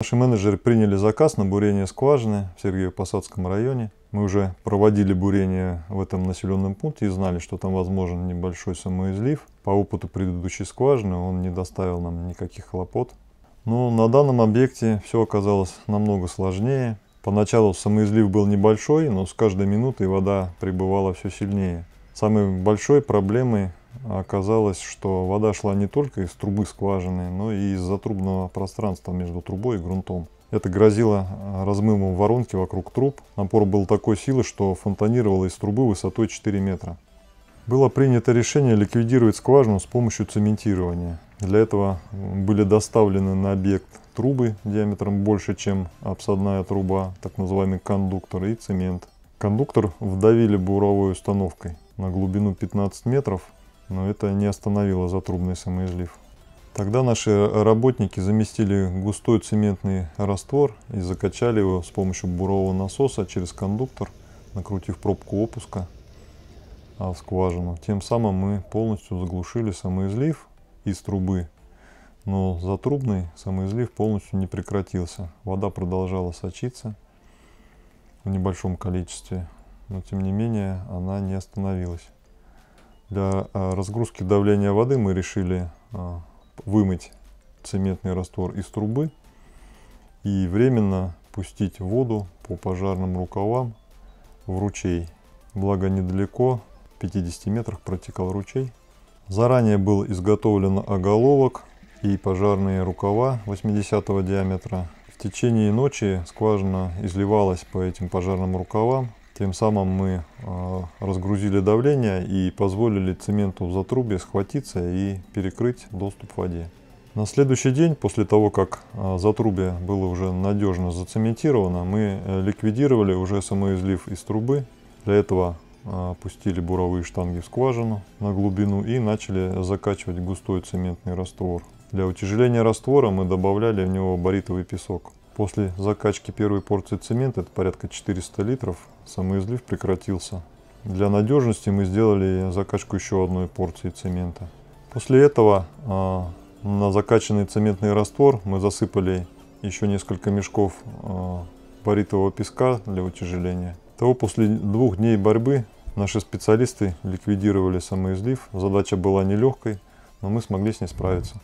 Наши менеджеры приняли заказ на бурение скважины в Сергеево-Посадском районе. Мы уже проводили бурение в этом населенном пункте и знали, что там возможен небольшой самоизлив. По опыту предыдущей скважины он не доставил нам никаких хлопот. Но на данном объекте все оказалось намного сложнее. Поначалу самоизлив был небольшой, но с каждой минутой вода прибывала все сильнее. Самой большой проблемой оказалось, что вода шла не только из трубы скважины, но и из затрубного пространства между трубой и грунтом. Это грозило э, размывом воронки вокруг труб. Напор был такой силы, что фонтанировало из трубы высотой 4 метра. Было принято решение ликвидировать скважину с помощью цементирования. Для этого были доставлены на объект трубы диаметром больше, чем обсадная труба, так называемый кондуктор и цемент. Кондуктор вдавили буровой установкой на глубину 15 метров но это не остановило затрубный самоизлив. Тогда наши работники заместили густой цементный раствор и закачали его с помощью бурового насоса через кондуктор, накрутив пробку опуска а, в скважину. Тем самым мы полностью заглушили самоизлив из трубы, но затрубный самоизлив полностью не прекратился. Вода продолжала сочиться в небольшом количестве, но тем не менее она не остановилась. Для а, разгрузки давления воды мы решили а, вымыть цементный раствор из трубы и временно пустить воду по пожарным рукавам в ручей. Благо недалеко, в 50 метрах протекал ручей. Заранее был изготовлен оголовок и пожарные рукава 80 диаметра. В течение ночи скважина изливалась по этим пожарным рукавам, тем самым мы а, разгрузили давление и позволили цементу в затрубе схватиться и перекрыть доступ к воде. На следующий день, после того, как а, затрубе было уже надежно зацементировано, мы э, ликвидировали уже самоизлив из трубы. Для этого а, пустили буровые штанги в скважину на глубину и начали закачивать густой цементный раствор. Для утяжеления раствора мы добавляли в него баритовый песок. После закачки первой порции цемента, это порядка 400 литров, самоизлив прекратился. Для надежности мы сделали закачку еще одной порции цемента. После этого а, на закачанный цементный раствор мы засыпали еще несколько мешков а, баритового песка для утяжеления. Того после двух дней борьбы наши специалисты ликвидировали самоизлив. Задача была нелегкой, но мы смогли с ней справиться.